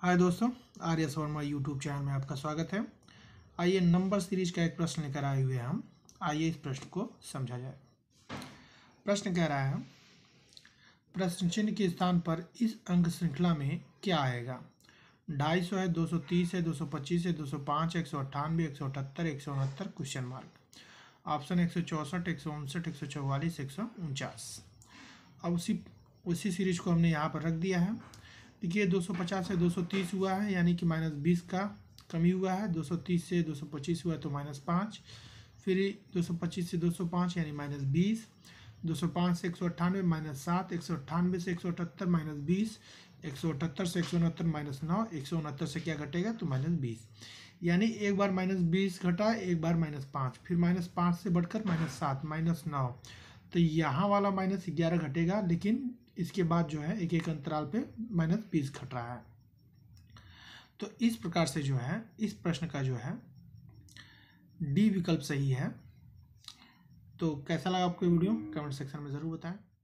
हाय दोस्तों आर्य Sharma YouTube channel में आपका स्वागत है आइए नंबर सीरीज का एक प्रश्न लेकर आए हुए हैं हम आइए इस प्रश्न को समझा जाए प्रश्न कह रहा है प्रश्न चिन्ह के स्थान पर इस अंक श्रृंखला में क्या आएगा ढाई सौ है दो सौ तीस है दो सौ पच्चीस है दो सौ पाँच एक सौ अट्ठानवे एक सौ अठहत्तर एक सौ उनहत्तर क्वेश्चन मार्क ऑप्शन एक सौ चौंसठ एक सौ उनसठ एक सौ चौवालीस एक सौ उनचास अब उसी उसी सीरीज को हमने यहाँ पर रख दिया है देखिए 250 से 230 हुआ है यानी कि माइनस बीस का कमी हुआ है 230 से 225 हुआ तो माइनस पाँच फिर 225 से 205 यानी माइनस बीस दो सौ पाँच से एक सौ अट्ठानवे माइनस सात एक सौ अट्ठानवे से एक सौ अठहत्तर माइनस बीस एक सौ अठहत्तर से एक सौ उनहत्तर माइनस नौ एक सौ उनहत्तर से क्या घटेगा तो माइनस बीस यानी एक बार माइनस बीस घटा एक बार माइनस पाँच फिर माइनस पाँच से बढ़कर माइनस सात माइनस नौ तो यहाँ वाला माइनस ग्यारह घटेगा लेकिन इसके बाद जो है एक एक अंतराल पे माइनस बीस घट रहा है तो इस प्रकार से जो है इस प्रश्न का जो है डी विकल्प सही है तो कैसा लगा आपको वीडियो कमेंट सेक्शन में ज़रूर बताएं